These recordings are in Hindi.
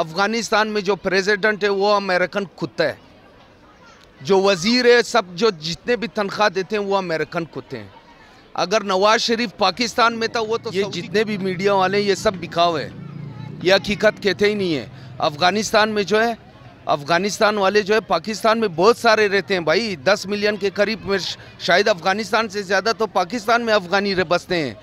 अफ़गानिस्तान में जो प्रेसिडेंट है वो अमेरिकन कुत्ते है जो वज़ीर है सब जो जितने भी तनख्वाह देते हैं वो अमेरिकन कुत्ते हैं अगर नवाज शरीफ पाकिस्तान में था वो तो ये जितने भी मीडिया वाले ये सब बिखाव है ये हकीकत कहते ही नहीं है अफ़गानिस्तान में जो है अफ़गानिस्तान वाले जो है पाकिस्तान में बहुत सारे रहते हैं भाई दस मिलियन के करीब में शायद अफ़गानिस्तान से ज़्यादा तो पाकिस्तान में अफ़गानी बसते हैं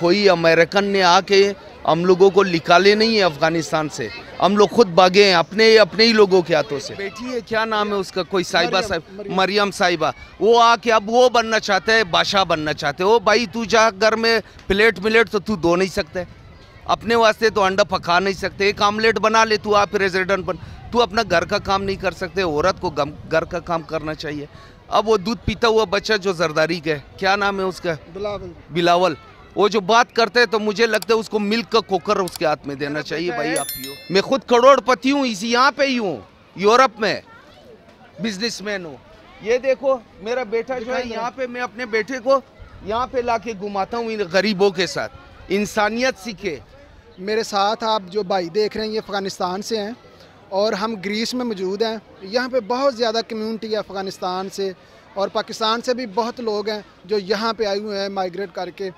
कोई अमेरिकन ने आके हम लोगों को निकाले नहीं है अफगानिस्तान से हम लोग खुद भागे हैं अपने अपने ही लोगों के हाथों से बेटी है क्या नाम है उसका कोई साहिबा साहब मरियम साहिबा वो आके अब वो बनना चाहते है बादशाह बनना चाहते हो भाई तू जा घर में प्लेट मिलेट तो तू धो नहीं सकते अपने वास्ते तो अंडा पका नहीं सकते एक आमलेट बना ले तू आप रेजिडेंट बन तू अपना घर का काम नहीं कर सकते औरत को घर का काम करना चाहिए अब वो दूध पीता हुआ बच्चा जो जरदारी का है क्या नाम है उसका बिलावल बिलावल वो जो बात करते हैं तो मुझे लगता है उसको मिल्क का कोकर उसके हाथ में देना चाहिए भाई आप पियो मैं खुद करोड़पति हूँ इसी यहाँ पे ही हूँ यूरोप में बिजनेसमैन हूँ ये देखो मेरा बेटा जो है यहाँ पे मैं अपने बेटे को यहाँ पे लाके घुमाता हूँ इन गरीबों के साथ इंसानियत सीखे मेरे साथ आप जो भाई देख रहे हैं ये अफ़गानिस्तान से हैं और हम ग्रीस में मौजूद हैं यहाँ पे बहुत ज़्यादा कम्युनिटी है अफ़गानिस्तान से और पाकिस्तान से भी बहुत लोग हैं जो यहाँ पे आए हुए हैं माइग्रेट करके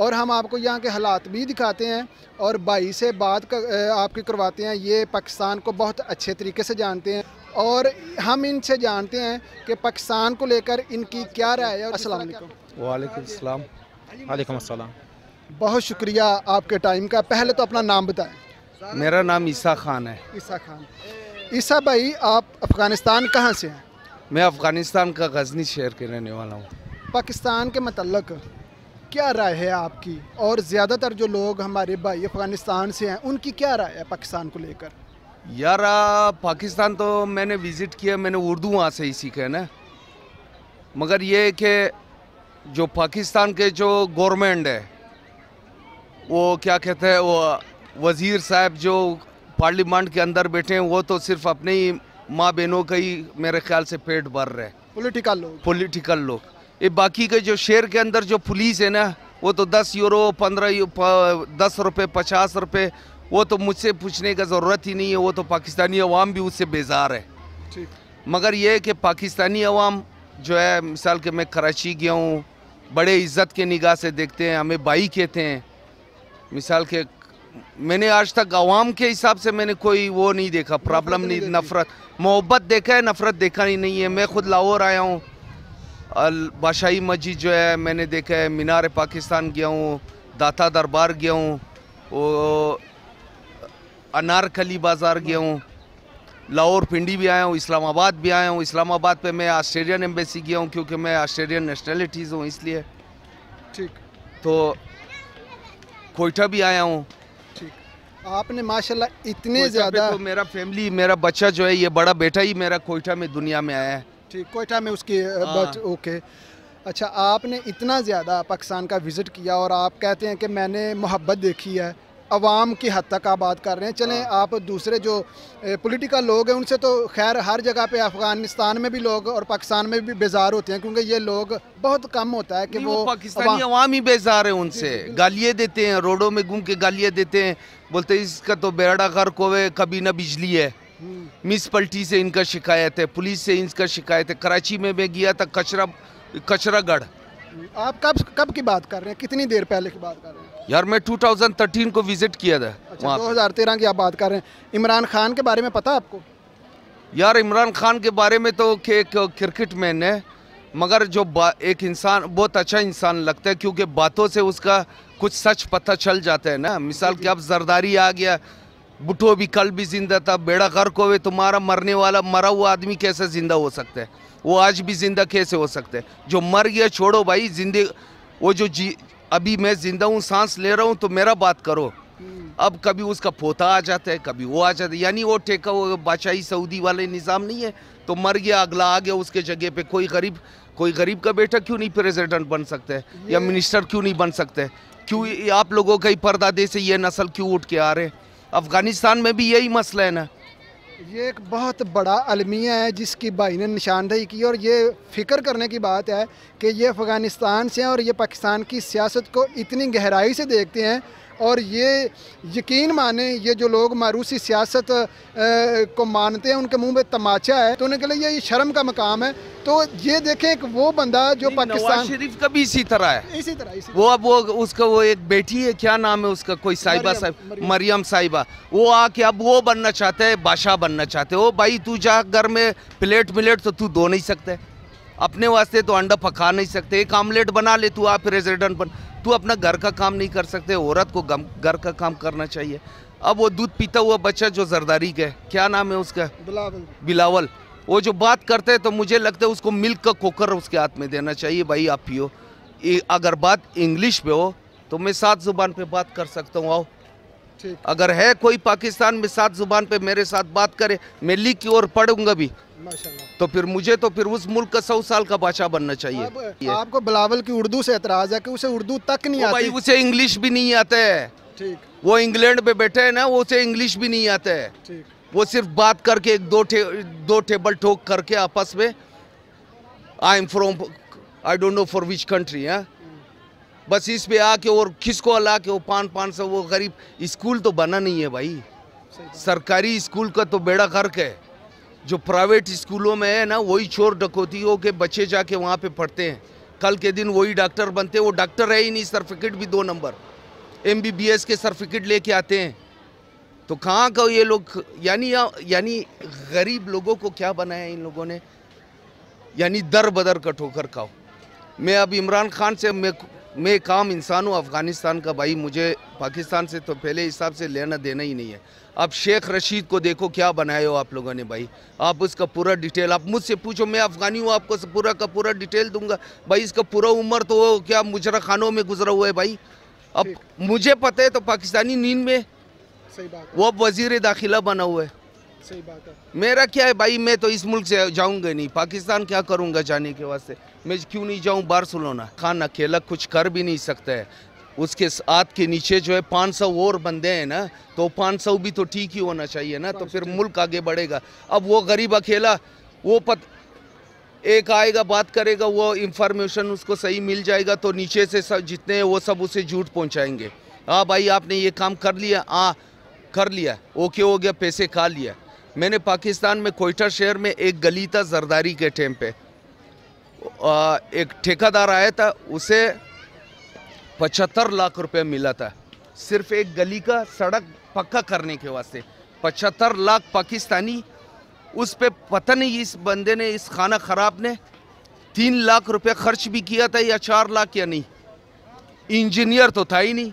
और हम आपको यहाँ के हालात भी दिखाते हैं और भाई से बात कर, आपकी करवाते हैं ये पाकिस्तान को बहुत अच्छे तरीके से जानते हैं और हम इनसे जानते हैं कि पाकिस्तान को लेकर इनकी क्या राय है असल वालेकुम बहुत शुक्रिया आपके टाइम का पहले तो अपना नाम बताएं मेरा नाम ईसा खान है ईसा खान ईसा भाई आप अफ़गानिस्तान कहाँ से हैं मैं अफ़गानिस्तान का गजनी शहर के रहने वाला हूँ पाकिस्तान के मतलब क्या राय है आपकी और ज़्यादातर जो लोग हमारे भाई अफ़गानिस्तान से हैं उनकी क्या राय है पाकिस्तान को लेकर यार पाकिस्तान तो मैंने विज़िट किया मैंने उर्दू वहाँ से ही सीखा है ना मगर ये कि जो पाकिस्तान के जो गवर्नमेंट है वो क्या कहते हैं वो वज़ीर साहब जो पार्लियामेंट के अंदर बैठे हैं वो तो सिर्फ अपने ही माँ बहनों का ही मेरे ख्याल से पेट भर रहे हैं पोलिटिकल लोग पोलिटिकल लोग ये बाकी के जो शहर के अंदर जो पुलिस है ना वो तो दस यूरो पंद्रह दस रुपये पचास रुपये वो तो मुझसे पूछने का ज़रूरत ही नहीं है वो तो पाकिस्तानी अवाम भी उससे बेजार है मगर ये है कि पाकिस्तानी अवाम जो है मिसाल के मैं कराची गया हूँ बड़े इज़्ज़त के निगाह से देखते हैं हमें भाई कहते हैं मिसाल के मैंने आज तक आवाम के हिसाब से मैंने कोई वो नहीं देखा प्रॉब्लम नहीं नफरत मोहब्बत देखा है नफरत देखा ही नहीं है मैं खुद लाहौर आया हूँ बादशाही मस्जिद जो है मैंने देखा है मीनार पाकिस्तान गया हूँ दाता दरबार गया हूँ वो अनारकली बाज़ार गया हूँ लाहौर पिंडी भी आया हूँ इस्लामाबाद भी आया हूँ इस्लामाबाद पे मैं ऑस्ट्रेलियन एम्बेसी गया हूँ क्योंकि मैं ऑस्ट्रेलियन नेशनलिटीज़ हूँ इसलिए ठीक तो कोयटा भी आया हूँ आपने माशाल्लाह इतने ज़्यादा तो मेरा फैमिली मेरा बच्चा जो है ये बड़ा बेटा ही मेरा कोयटा में दुनिया में आया है ठीक कोयटा में उसकी बट uh, ओके हाँ। अच्छा आपने इतना ज़्यादा पाकिस्तान का विज़िट किया और आप कहते हैं कि मैंने मोहब्बत देखी है अवाम की हद तक आप बात कर रहे हैं चलें हाँ। आप दूसरे जो पॉलिटिकल uh, लोग हैं उनसे तो खैर हर जगह पे अफगानिस्तान में भी लोग और पाकिस्तान में भी बेजार होते हैं क्योंकि ये लोग बहुत कम होता है कि वो, वो पाकिस्तानी अवाम ही बेजार है उनसे गालियाँ देते हैं रोडों में घूम के गालियाँ देते हैं बोलते इसका तो बेड़ा गर्क को कभी ना बिजली है म्यूनसिपलिटी से इनका शिकायत है पुलिस से इनका शिकायत है कराची में मैं गया था कचरा कचरागढ़ आप कब कब की बात कर रहे हैं कितनी देर पहले की बात कर रहे हैं यार मैं 2013 को विजिट किया था अच्छा, 2013 की आप बात कर रहे हैं इमरान खान के बारे में पता आपको यार इमरान खान के बारे में तो एक क्रिकेट मैन है मगर जो एक इंसान बहुत अच्छा इंसान लगता है क्योंकि बातों से उसका कुछ सच पता चल जाता है ना मिसाल कि अब जरदारी आ गया बुठो भी कल भी ज़िंदा था बेड़ा गर्क होवे तुम्हारा तो मरने वाला मरा हुआ आदमी कैसे ज़िंदा हो सकता है वो आज भी ज़िंदा कैसे हो सकते है जो मर गया छोड़ो भाई जिंदे वो जो जी अभी मैं ज़िंदा हूँ सांस ले रहा हूँ तो मेरा बात करो हम्म। अब कभी उसका पोता आ जाता है कभी वो आ जाता है यानी वो ठेका वो बादशाही सऊदी वाले निज़ाम नहीं है तो मर गया अगला आ गया उसके जगह पे कोई गरीब कोई गरीब का बेटा क्यों नहीं प्रेसिडेंट बन सकते या मिनिस्टर क्यों नहीं बन सकते क्यों आप लोगों का ही दे से ये नस्ल क्यों उठ के आ रहे हैं अफ़गानिस्तान में भी यही मसला है ना ये एक बहुत बड़ा अलमिया है जिसकी भाई ने निशानदेही की और ये फ़िक्र करने की बात है कि ये अफ़गानिस्तान से और ये पाकिस्तान की सियासत को इतनी गहराई से देखते हैं और ये यकीन माने ये जो लोग मारूसी सियासत को मानते हैं उनके मुंह में तमाचा है तो उनके लिए ये शर्म का मकाम है तो ये देखें एक वो बंदा जो पाकिस्तान शरीफ का भी इसी तरह है इसी तरह इसी वो अब वो उसका वो एक बेटी है क्या नाम है उसका कोई साहिबा साहब मरियम साहिबा वो आके अब वो बनना चाहते है बादशाह बनना चाहते हो भाई तू जा घर में प्लेट मिलेट तो तू दो नहीं सकते अपने वास्ते तो अंडा पका नहीं सकते एक आमलेट बना ले तू आप प्रेजिडेंट बन तू अपना घर का काम नहीं कर सकते औरत को घर का काम करना चाहिए अब वो दूध पीता हुआ बच्चा जो जरदारी का है क्या नाम है उसका बिलावल बिलावल वो जो बात करते हैं तो मुझे लगता है उसको मिल्क का कोकर उसके हाथ में देना चाहिए भाई आप पियो अगर बात इंग्लिश पे हो तो मैं सात जुबान पे बात कर सकता हूँ आओ अगर है कोई पाकिस्तान में सात जुबान पे मेरे साथ बात करे मैं लिख की पढ़ूंगा भी तो फिर मुझे तो फिर उस मुल्क का सौ साल का बादशाह बनना चाहिए आप, आपको बिलावल की उर्दू से एतराज है कि उसे उर्दू तक नहीं आता भाई उसे इंग्लिश भी नहीं आता है ठीक वो इंग्लैंड में बैठे है ना वो उसे इंग्लिश भी नहीं आता है वो सिर्फ बात करके एक दो थे, दो टेबल ठोक करके आपस में I am from I don't know for which country है बस इस पे आके और खिसको ला के वो पान पान सौ वो गरीब स्कूल तो बना नहीं है भाई सरकारी स्कूल का तो बेड़ा गर्क है जो प्राइवेट स्कूलों में है ना वही चोर डकोतियों के बच्चे जाके वहाँ पे पढ़ते हैं कल के दिन वही डॉक्टर बनते हैं वो डॉक्टर है ही नहीं सर्टिफिकेट भी दो नंबर एम के सर्टिफिकेट लेके आते हैं तो कहाँ का ये लोग यानी यानी गरीब लोगों को क्या बनाया इन लोगों ने यानी दर बदर का ठोकर खाओ मैं अब इमरान खान से मैं मैं काम इंसान हूँ अफ़गानिस्तान का भाई मुझे पाकिस्तान से तो पहले हिसाब से लेना देना ही नहीं है अब शेख रशीद को देखो क्या बनाए हो आप लोगों ने भाई आप उसका पूरा डिटेल आप मुझसे पूछो मैं अफगानी हूँ आपको पूरा का पूरा डिटेल दूंगा भाई इसका पूरा उम्र तो क्या मुजरा खानों में गुजरा हुआ है भाई अब मुझे पता है तो पाकिस्तानी नींद में सही बात वो वजीर दाखिला बना हुआ है सही बात है मेरा क्या है भाई मैं तो इस मुल्क से जाऊंगा नहीं पाकिस्तान क्या करूंगा जाने के वास्ते मैं क्यों नहीं जाऊं सुलोना खान अकेला कुछ कर भी नहीं सकता है उसके साथ के नीचे जो है पाँच सौ और बंदे हैं ना तो पाँच सौ भी तो ठीक ही होना चाहिए ना तो फिर मुल्क आगे बढ़ेगा अब वो गरीब अकेला वो पत एक आएगा बात करेगा वो इंफॉर्मेशन उसको सही मिल जाएगा तो नीचे से सब जितने वो सब उसे झूठ पहुंचाएंगे हाँ भाई आपने ये काम कर लिया हाँ कर लिया ओके हो गया पैसे खा लिया मैंने पाकिस्तान में कोयटा शहर में एक गली था जरदारी के टाइम पे आ, एक ठेकेदार आया था उसे पचहत्तर लाख रुपया मिला था सिर्फ एक गली का सड़क पक्का करने के वास्ते पचहत्तर लाख पाकिस्तानी उस पर पता नहीं इस बंदे ने इस खाना ख़राब ने तीन लाख रुपया खर्च भी किया था या चार लाख या नहीं इंजीनियर तो था ही नहीं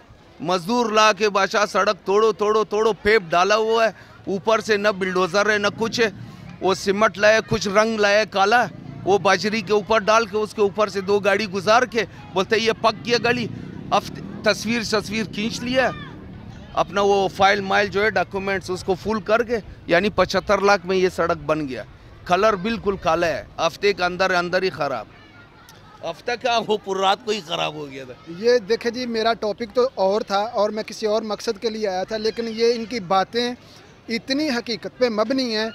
मजदूर ला के बादशाह सड़क तोड़ो तोड़ो तोड़ो पेप डाला हुआ है ऊपर से न बिल्डोज़र है न कुछ है वो सिमट लाया कुछ रंग लाया काला वो बाजरी के ऊपर डाल के उसके ऊपर से दो गाड़ी गुजार के बोलते ये पक गया गली अब तस्वीर तस्वीर खींच लिया अपना वो फाइल माइल जो है डॉक्यूमेंट्स उसको फुल करके यानी पचहत्तर लाख में ये सड़क बन गया कलर बिल्कुल काला है हफ्ते के अंदर अंदर ही ख़राब हफ्ता का वो पूरी रात को ही ख़राब हो गया था ये देखे जी मेरा टॉपिक तो और था और मैं किसी और मकसद के लिए आया था लेकिन ये इनकी बातें इतनी हकीकत पे मबनी है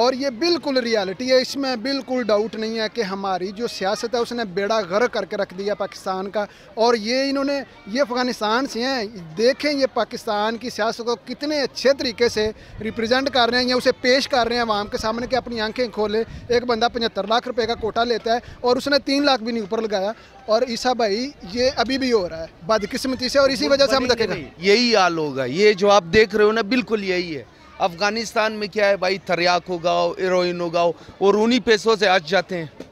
और ये बिल्कुल रियलिटी है इसमें बिल्कुल डाउट नहीं है कि हमारी जो सियासत है उसने बेड़ा गर करके रख दिया पाकिस्तान का और ये इन्होंने ये अफ़गानिस्तान से हैं देखें ये पाकिस्तान की सियासत को कितने अच्छे तरीके से रिप्रेजेंट कर रहे हैं या उसे पेश कर रहे हैं आवाम के सामने कि अपनी आंखें खोले एक बंदा पचहत्तर लाख रुपये का कोटा लेता है और उसने तीन लाख भी नहीं ऊपर लगाया और ईसा भाई ये अभी भी हो रहा है बदकिस्मती से और इसी वजह से हम देखेंगे यही हाल होगा ये जो आप देख रहे हो ना बिल्कुल यही है अफ़गानिस्तान में क्या है भाई तरियाक उगाओ इरोइन उगाओ और उन्हीं पैसों से आज जाते हैं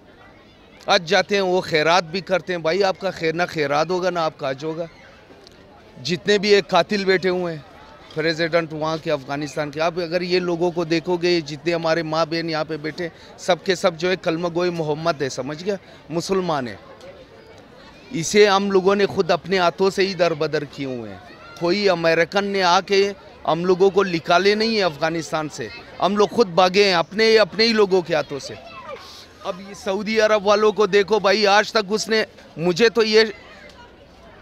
आज जाते हैं वो खैरात भी करते हैं भाई आपका खैर ना खैरात होगा ना आपका आज होगा जितने भी एक कातिल बैठे हुए हैं प्रेजिडेंट वहाँ के अफ़गानिस्तान के आप अगर ये लोगों को देखोगे जितने हमारे माँ बहन यहाँ पे बैठे सब के सब जो है कलम गोई मोहम्मद है समझ गया मुसलमान है इसे हम लोगों ने खुद अपने हाथों से ही दर बदर किए हुए हैं कोई अमेरिकन ने आके हम लोगों को निकाले नहीं है अफ़गानिस्तान से हम लोग खुद भागे हैं अपने अपने ही लोगों के हाथों से अब ये सऊदी अरब वालों को देखो भाई आज तक उसने मुझे तो ये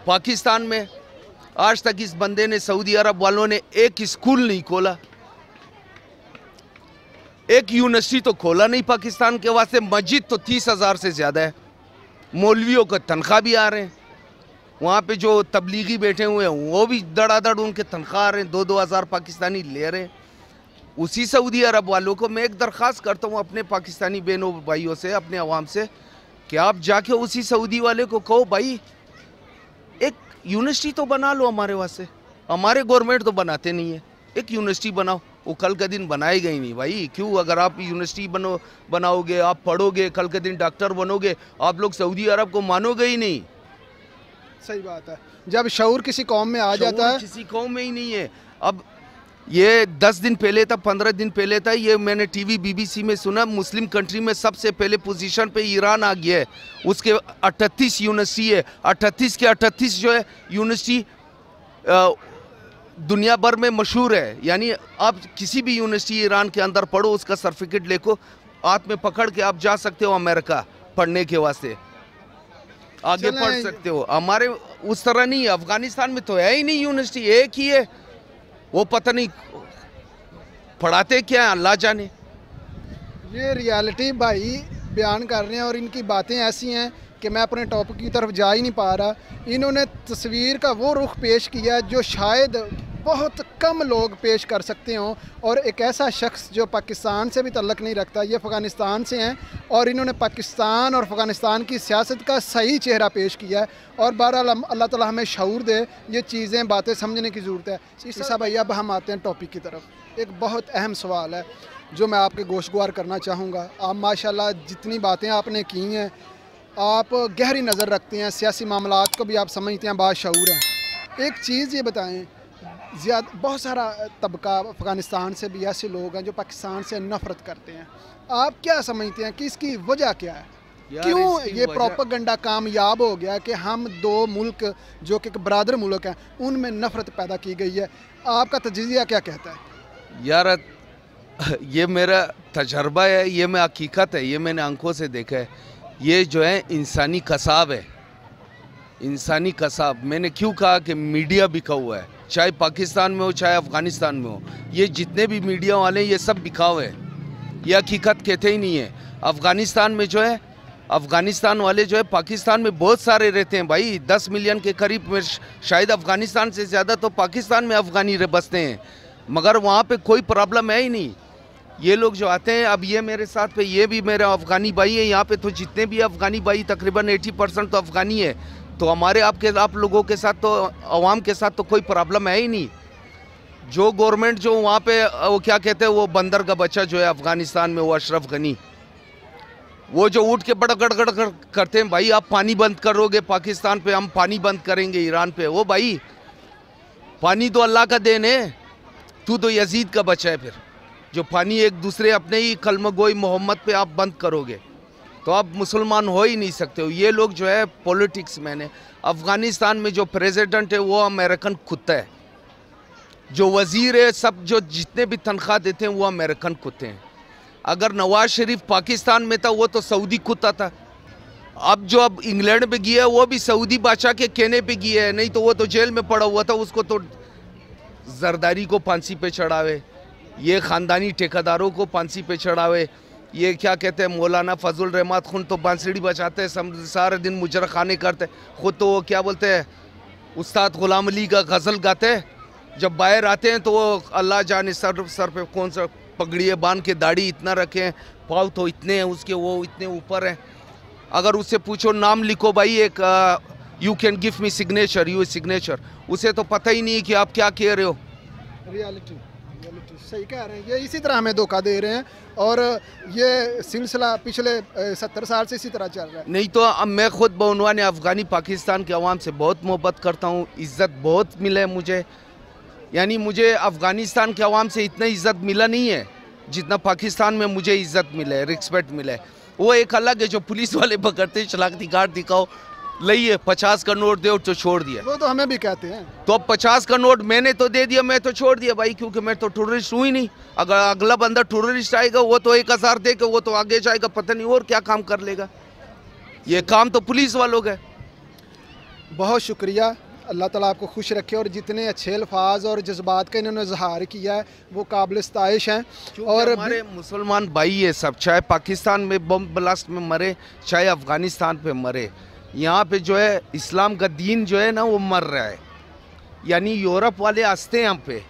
पाकिस्तान में आज तक इस बंदे ने सऊदी अरब वालों ने एक स्कूल नहीं खोला एक यूनिवर्सिटी तो खोला नहीं पाकिस्तान के वास्ते मस्जिद तो तीस हज़ार से ज़्यादा है मौलवियों का तनख्वाह भी आ रहे हैं वहाँ पे जो तबलीगी बैठे हुए हैं वो भी दड़ादड़ उनके तनख्वाह रहे हैं दो दो हज़ार पाकिस्तानी ले रहे हैं उसी सऊदी अरब वालों को मैं एक दरख्वास्त करता हूँ अपने पाकिस्तानी बहनों भाइयों से अपने आवाम से कि आप जाके उसी सऊदी वाले को कहो भाई एक यूनिवर्सिटी तो बना लो हमारे वास्ते से हमारे गवर्नमेंट तो बनाते नहीं है एक यूनिवर्सिटी बनाओ वो कल का दिन बनाई गई नहीं भाई क्यों अगर आप यूनिवर्सिटी बनो बनाओगे आप पढ़ोगे कल के दिन डॉक्टर बनोगे आप लोग सऊदी अरब को मानोगे ही नहीं सही बात है जब शौर किसी कौम में आ जाता है किसी कौम में ही नहीं है अब ये दस दिन पहले था पंद्रह दिन पहले था ये मैंने टीवी बीबीसी में सुना मुस्लिम कंट्री में सबसे पहले पोजीशन पे ईरान आ गया है उसके अट्ठतीस यूनिवर्सिटी है अट्ठतीस के अट्ठतीस जो है यूनिवर्सिटी दुनिया भर में मशहूर है यानी आप किसी भी यूनिवर्सिटी ईरान के अंदर पढ़ो उसका सर्टिफिकेट लेको हाथ में पकड़ के आप जा सकते हो अमेरिका पढ़ने के वास्ते आगे पढ़ सकते हो हमारे उस तरह नहीं अफगानिस्तान में तो है ही नहीं यूनिवर्सिटी एक ही है वो पता नहीं पढ़ाते क्या है अल्लाह जाने ये रियलिटी भाई बयान कर रहे हैं और इनकी बातें ऐसी हैं कि मैं अपने टॉपिक की तरफ जा ही नहीं पा रहा इन्होंने तस्वीर का वो रुख पेश किया जो शायद बहुत कम लोग पेश कर सकते हो और एक ऐसा शख्स जो पाकिस्तान से भी तल्लक नहीं रखता ये अफ़गानिस्तान से हैं और इन्होंने पाकिस्तान और अफ़गानिस्तान की सियासत का सही चेहरा पेश किया है और बहरहाल अल्लाह ताला हमें शूर दे ये चीज़ें बातें समझने की ज़रूरत है ईसा भाई अब हम आते हैं टॉपिक की तरफ एक बहुत अहम सवाल है जो मैं आपके गोशगवार करना चाहूँगा आप माशाला जितनी बातें आपने की हैं आप गहरी नज़र रखते हैं सियासी मामला को भी आप समझते हैं बाशूर हैं एक चीज़ ये बताएं ज़्यादा बहुत सारा तबका अफ़गानिस्तान से भी ऐसे लोग हैं जो पाकिस्तान से नफ़रत करते हैं आप क्या समझते हैं कि इसकी वजह क्या है क्यों ये प्रोपागंडा कामयाब हो गया कि हम दो मुल्क जो कि बरदर मुल्क हैं उनमें नफ़रत पैदा की गई है आपका तजिया क्या कहता है यार ये मेरा तजर्बा है ये मैं हकीकत है ये मैंने आंखों से देखा है ये जो है इंसानी कसाब है इंसानी कसाब मैंने क्यों कहा कि मीडिया बिका हुआ है चाहे पाकिस्तान में हो चाहे अफ़गानिस्तान में हो ये जितने भी मीडिया वाले ये सब बिखाव है ये हकीकत कहते ही नहीं है अफ़गानिस्तान में जो है अफ़गानिस्तान वाले जो है पाकिस्तान में बहुत सारे रहते हैं भाई दस मिलियन के करीब में शायद अफ़गानिस्तान से ज़्यादा तो पाकिस्तान में अफ़गानी बसते हैं मगर वहाँ पर कोई प्रॉब्लम है ही नहीं ये लोग जो आते हैं अब ये मेरे साथ पे ये भी मेरा अफ़गानी भाई है यहाँ पे तो जितने भी अफ़गानी भाई तकरीबन 80 परसेंट तो अफ़गानी है तो हमारे आपके आप लोगों के साथ तो आवाम के साथ तो कोई प्रॉब्लम है ही नहीं जो गवर्नमेंट जो वहाँ पे वो क्या कहते हैं वो बंदर का बच्चा जो है अफ़गानिस्तान में वो अशरफ गनी वो जो उठ के बड़ा गड़गड़ कर, करते हैं भाई आप पानी बंद करोगे पाकिस्तान पे हम पानी बंद करेंगे ईरान पे वो भाई पानी तो अल्लाह का देन है तू तो यजीद का बच्चा है फिर जो पानी एक दूसरे अपने ही गोई मोहम्मद पे आप बंद करोगे तो आप मुसलमान हो ही नहीं सकते हो ये लोग जो है पॉलिटिक्स मैंने अफ़गानिस्तान में जो प्रेसिडेंट है वो अमेरिकन कुत्ता है जो वज़ीर है सब जो जितने भी तनख्वाह देते हैं वो अमेरिकन कुत्ते हैं अगर नवाज शरीफ पाकिस्तान में था वो तो सऊदी कुत्ता था अब जो अब इंग्लैंड में गया है वो भी सऊदी बादशाह के कहने पर गया है नहीं तो वो तो जेल में पड़ा हुआ था उसको तो जरदारी को फांसी पे चढ़ावे ये ख़ानदानी ठेकेदारों को फांसी पे चढ़ावे ये क्या कहते हैं मौलाना फजल रहमान खुन तो बांसड़ी बचाते हैं सारे दिन मुजर खाने करते खुद तो वो क्या बोलते हैं उस्ताद गुलाम अली का गज़ल गाते जब बाहर आते हैं तो वो अल्लाह जाने सर सर पे कौन सा पगड़िए बांध के दाढ़ी इतना रखे हैं पाव तो इतने हैं उसके वो इतने ऊपर हैं अगर उससे पूछो नाम लिखो भाई एक you can give me signature you signature उसे तो पता ही नहीं कि आप क्या कह रहे हो रियलिटी सही कह रहे हैं ये इसी तरह हमें धोखा दे रहे हैं और ये सिलसिला पिछले सत्तर साल से इसी तरह चल रहा है नहीं तो अब मैं खुद बनवाने अफगानी पाकिस्तान के अवाम से बहुत मोहब्बत करता हूँ इज़्ज़त बहुत मिले मुझे यानी मुझे अफ़गानिस्तान के अवाम से इतना इज़्ज़त मिला नहीं है जितना पाकिस्तान में मुझे इज़्ज़त मिले रिस्पेक्ट मिले वो एक अलग है जो पुलिस वाले पकड़ते शनाख्ती कार्ड दिखाओ है पचास का नोट दे तो छोड़ दिया वो तो हमें भी कहते हैं तो अब पचास का नोट मैंने तो दे दिया मैं तो छोड़ दिया भाई क्योंकि मैं तो टूरिस्ट हूँ ही नहीं अगर अगला बंदा टूरिस्ट आएगा वो तो एक हज़ार दे के वो तो आगे जाएगा पता नहीं और क्या काम कर लेगा ये काम तो पुलिस वालों का बहुत शुक्रिया अल्लाह ताला आपको खुश रखे और जितने अच्छे अल्फाज और जज्बात का इन्होंने इजहार किया है वो काबिल स्ताइश हैं और हमारे मुसलमान भाई ये सब चाहे पाकिस्तान में बम ब्लास्ट में मरे चाहे अफ़गानिस्तान पे मरे यहाँ पे जो है इस्लाम का दीन जो है ना वो मर रहा है यानी यूरोप वाले आस्ते हैं पे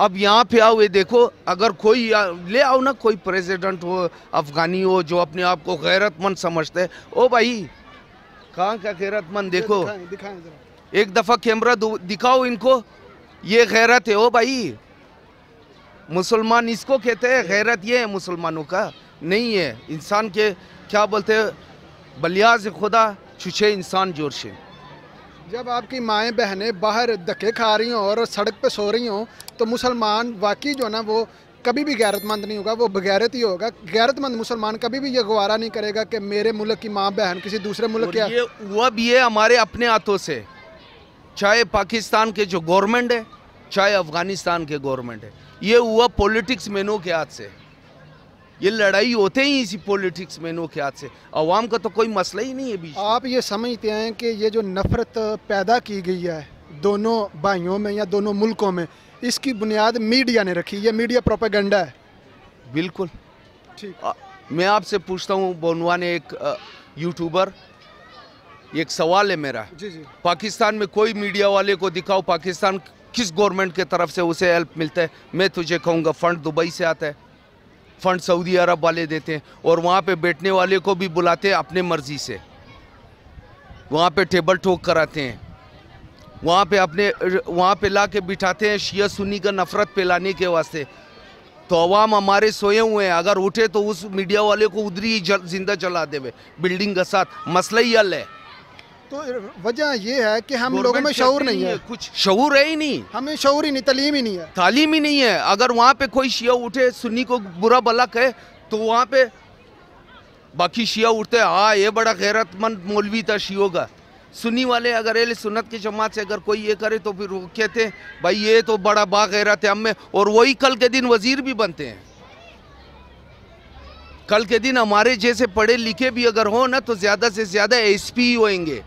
अब यहाँ पे आओ ये देखो अगर कोई ले आओ ना कोई प्रेसिडेंट हो अफगानी हो जो अपने आप को गैरतमंद समझते हैं ओ भाई कहाँ का गैरतमंद देखो एक दफ़ा कैमरा दिखाओ इनको ये गैरत है ओ भाई मुसलमान इसको कहते हैं गैरत ये है मुसलमानों का नहीं है इंसान के क्या बोलते हैं बलियाज खुदा छुछे इंसान जोर से जब आपकी माएँ बहनें बाहर धक्के खा रही हों और सड़क पर सो रही हों तो मुसलमान वाकई जो ना वो कभी भी गैरतमंद नहीं होगा वो बगैरत ही होगा गैरतमंद मुसलमान कभी भी ये गवारा नहीं करेगा कि मेरे मुल्क की माँ बहन किसी दूसरे मुल्क के ये हुआ भी है हमारे अपने हाथों से चाहे पाकिस्तान के जो गवर्नमेंट है चाहे अफ़गानिस्तान के गवर्नमेंट है ये हुआ पॉलिटिक्स मेनू के हाथ से ये लड़ाई होते ही इसी पॉलिटिक्स में नोख्यात हाथ से अवाम का तो कोई मसला ही नहीं है बीच आप ये समझते हैं कि ये जो नफरत पैदा की गई है दोनों भाइयों में या दोनों मुल्कों में इसकी बुनियाद मीडिया ने रखी ये मीडिया प्रोपेगेंडा है बिल्कुल ठीक आ, मैं आपसे पूछता हूँ बोनवा ने एक यूट्यूबर एक सवाल है मेरा जी जी पाकिस्तान में कोई मीडिया वाले को दिखाओ पाकिस्तान किस गवर्नमेंट के तरफ से उसे हेल्प मिलता है मैं तुझे कहूँगा फंड दुबई से आता है फंड सऊदी अरब वाले देते हैं और वहाँ पे बैठने वाले को भी बुलाते हैं अपने मर्ज़ी से वहाँ पे टेबल ठोक कराते हैं वहाँ पे अपने वहाँ पे ला के बिठाते हैं शिया सुन्नी का नफ़रत फैलाने के वास्ते तो अवाम हमारे सोए हुए हैं अगर उठे तो उस मीडिया वाले को उधरी ही जिंदा जला देवे बिल्डिंग के साथ मसला ही हल है तो वजह ये है कि हम लोगों में शौर नहीं है कुछ शौर है ही नहीं हमें शौर ही नहीं तालीम ही नहीं है तालीम ही नहीं है अगर वहाँ पे कोई शिया उठे सुन्नी को बुरा भला कहे तो वहाँ पे बाकी शिया उठते हाँ ये बड़ा गैरतमंद मौलवी था शियों का सुन्नी वाले अगर एल सुन्नत की जमात से अगर कोई ये करे तो फिर वो कहते हैं भाई ये तो बड़ा बागैरत है हमें और वही कल के दिन वजीर भी बनते हैं कल के दिन हमारे जैसे पढ़े लिखे भी अगर हो ना तो ज़्यादा से ज़्यादा एस पी होएंगे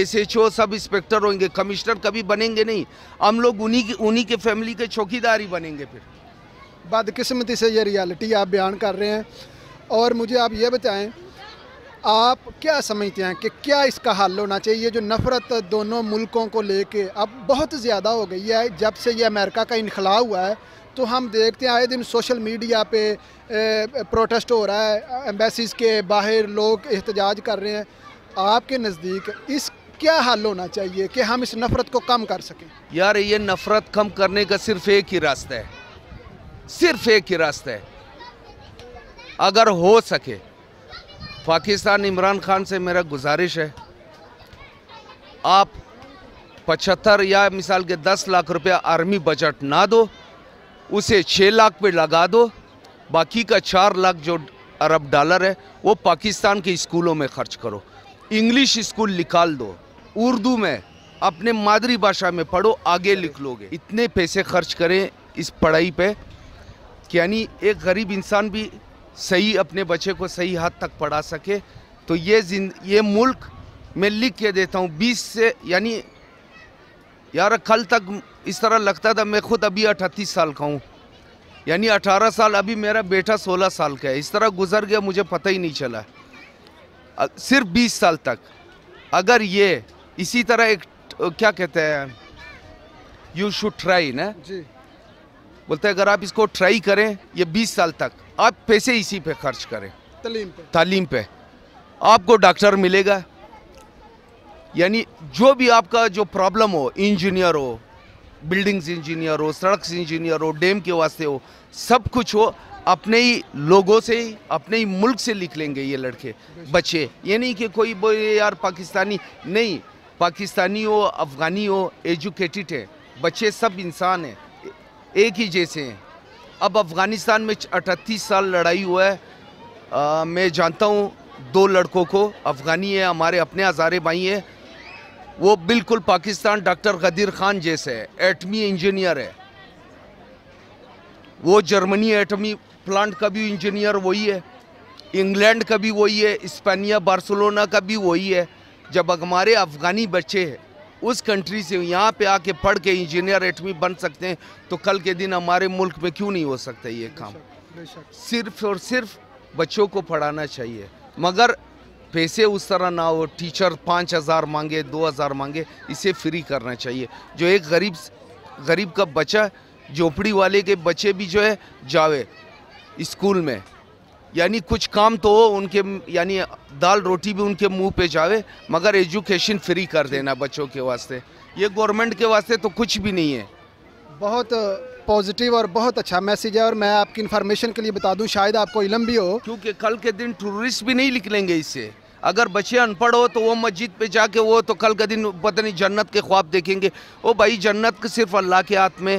S H O sub inspector होंगे कमिश्नर कभी बनेंगे नहीं हम लोग उन्हीं की उन्हीं के फैमिली के चौकीदार ही बनेंगे फिर बदकिस्मती से ये रियलिटी आप बयान कर रहे हैं और मुझे आप ये बताएं आप क्या समझते हैं कि क्या इसका हल होना चाहिए जो नफ़रत दोनों मुल्कों को लेके अब बहुत ज़्यादा हो गई है जब से ये अमेरिका का इनखला हुआ है तो हम देखते हैं आए दिन सोशल मीडिया पे प्रोटेस्ट हो रहा है एम्बेसीज़ के बाहर लोग एहतजाज कर रहे हैं आपके नज़दीक इस क्या हल होना चाहिए कि हम इस नफरत को कम कर सकें यार ये नफरत कम करने का सिर्फ एक ही रास्ता है सिर्फ एक ही रास्ता है अगर हो सके पाकिस्तान इमरान खान से मेरा गुजारिश है आप पचहत्तर या मिसाल के दस लाख रुपया आर्मी बजट ना दो उसे छः लाख पे लगा दो बाकी का चार लाख जो अरब डॉलर है वो पाकिस्तान के स्कूलों में खर्च करो इंग्लिश स्कूल निकाल दो उर्दू में अपने मादरी भाषा में पढ़ो आगे लिख लोगे इतने पैसे खर्च करें इस पढ़ाई पे कि यानी एक गरीब इंसान भी सही अपने बच्चे को सही हाथ तक पढ़ा सके तो ये ये मुल्क मैं लिख के देता हूँ बीस से यानी यार कल तक इस तरह लगता था मैं खुद अभी अठतीस साल का हूँ यानी अठारह साल अभी मेरा बेटा सोलह साल का है इस तरह गुजर गया मुझे पता ही नहीं चला सिर्फ बीस साल तक अगर ये इसी तरह एक क्या कहते हैं यू शुड ट्राई ना जी बोलते हैं अगर आप इसको ट्राई करें ये 20 साल तक आप पैसे इसी पे खर्च करें तालीम पे तालीम पे आपको डॉक्टर मिलेगा यानी जो भी आपका जो प्रॉब्लम हो इंजीनियर हो बिल्डिंग्स इंजीनियर हो सड़क इंजीनियर हो डैम के वास्ते हो सब कुछ हो अपने ही लोगों से ही अपने ही मुल्क से लिख लेंगे ये लड़के बच्चे ये नहीं कि कोई बोले यार पाकिस्तानी नहीं पाकिस्तानी हो अफ़गानी हो एजुकेटेड है बच्चे सब इंसान हैं एक ही जैसे हैं अब अफ़गानिस्तान में अठतीस साल लड़ाई हुआ है आ, मैं जानता हूँ दो लड़कों को अफ़गानी है हमारे अपने हज़ारे भाई हैं वो बिल्कुल पाकिस्तान डॉक्टर गदीर खान जैसे है एटमी इंजीनियर है वो जर्मनी एटमी प्लांट का भी इंजीनियर वही है इंग्लैंड का भी वही है स्पेनिया बार्सोलोना का भी वही है जब हमारे अफ़गानी बच्चे हैं उस कंट्री से यहाँ पे आके पढ़ के इंजीनियर एटमी बन सकते हैं तो कल के दिन हमारे मुल्क में क्यों नहीं हो सकता ये काम सिर्फ और सिर्फ बच्चों को पढ़ाना चाहिए मगर पैसे उस तरह ना हो टीचर पाँच हज़ार मांगे दो हज़ार मांगे इसे फ्री करना चाहिए जो एक गरीब गरीब का बच्चा झोपड़ी वाले के बच्चे भी जो है जावे स्कूल में यानी कुछ काम तो हो उनके यानी दाल रोटी भी उनके मुंह पे जावे मगर एजुकेशन फ्री कर देना बच्चों के वास्ते ये गवर्नमेंट के वास्ते तो कुछ भी नहीं है बहुत पॉजिटिव और बहुत अच्छा मैसेज है और मैं आपकी इन्फॉर्मेशन के लिए बता दूं शायद आपको इलम भी हो क्योंकि कल के दिन टूरिस्ट भी नहीं निकलेंगे इससे अगर बच्चे अनपढ़ हो तो वो मस्जिद पे जाके वो तो कल का दिन पता नहीं जन्नत के ख्वाब देखेंगे ओ भाई जन्नत सिर्फ अल्लाह के हाथ में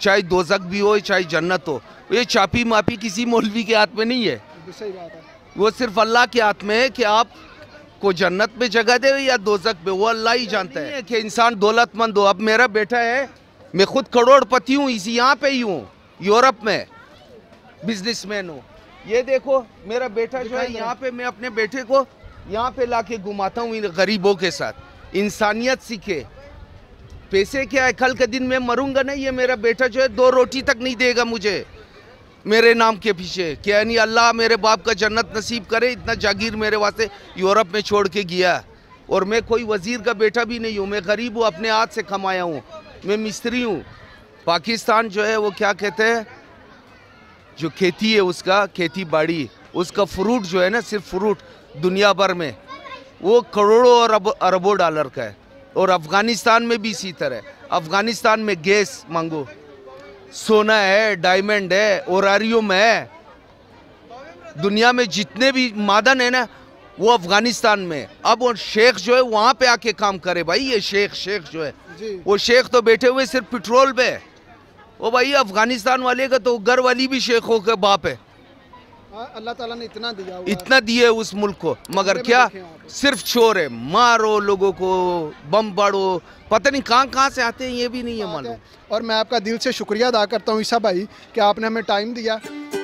चाहे दोजक भी हो चाहे जन्नत हो ये चापी मापी किसी मौलवी के हाथ में नहीं है सही बात है वो सिर्फ अल्लाह के हाथ में है कि आप को जन्नत में जगह दे या दोजक में वो अल्लाह ही जानता है कि इंसान दौलतमंद हो अब मेरा बेटा है मैं खुद करोड़पति हूँ इसी यहाँ पे ही हूँ यूरोप में बिजनेसमैन हूँ ये देखो मेरा बेटा जो है यहाँ पे मैं अपने बेटे को यहाँ पे लाके घुमाता हूँ इन गरीबों के साथ इंसानियत सीखे पैसे क्या है कल के दिन मैं मरूंगा नहीं ये मेरा बेटा जो है दो रोटी तक नहीं देगा मुझे मेरे नाम के पीछे कि यानी अल्लाह मेरे बाप का जन्नत नसीब करे इतना जागीर मेरे वास्ते यूरोप में छोड़ के गया और मैं कोई वज़ीर का बेटा भी नहीं हूँ मैं गरीब हूँ अपने हाथ से कमाया हूँ मैं मिस्त्री हूँ पाकिस्तान जो है वो क्या कहते हैं जो खेती है उसका खेती बाड़ी उसका फ्रूट जो है ना सिर्फ फ्रूट दुनिया भर में वो करोड़ों और अरब अरबों डॉलर का है और अफ़गानिस्तान में भी इसी तरह अफ़गानिस्तान में गैस मांगो सोना है डायमंड है ओरारियम है दुनिया में जितने भी मादन है ना वो अफगानिस्तान में अब वो शेख जो है वहाँ पे आके काम करे भाई ये शेख शेख जो है वो शेख तो बैठे हुए सिर्फ पेट्रोल पे वो भाई अफगानिस्तान वाले का तो घर वाली भी शेखों के बाप है अल्लाह ताला ने इतना दिया इतना दिए उस मुल्क को मगर क्या सिर्फ चोर है मारो लोगों को बम बाड़ो पता नहीं कहाँ कहाँ से आते हैं ये भी नहीं है मालूम और मैं आपका दिल से शुक्रिया अदा करता हूँ ईसा भाई कि आपने हमें टाइम दिया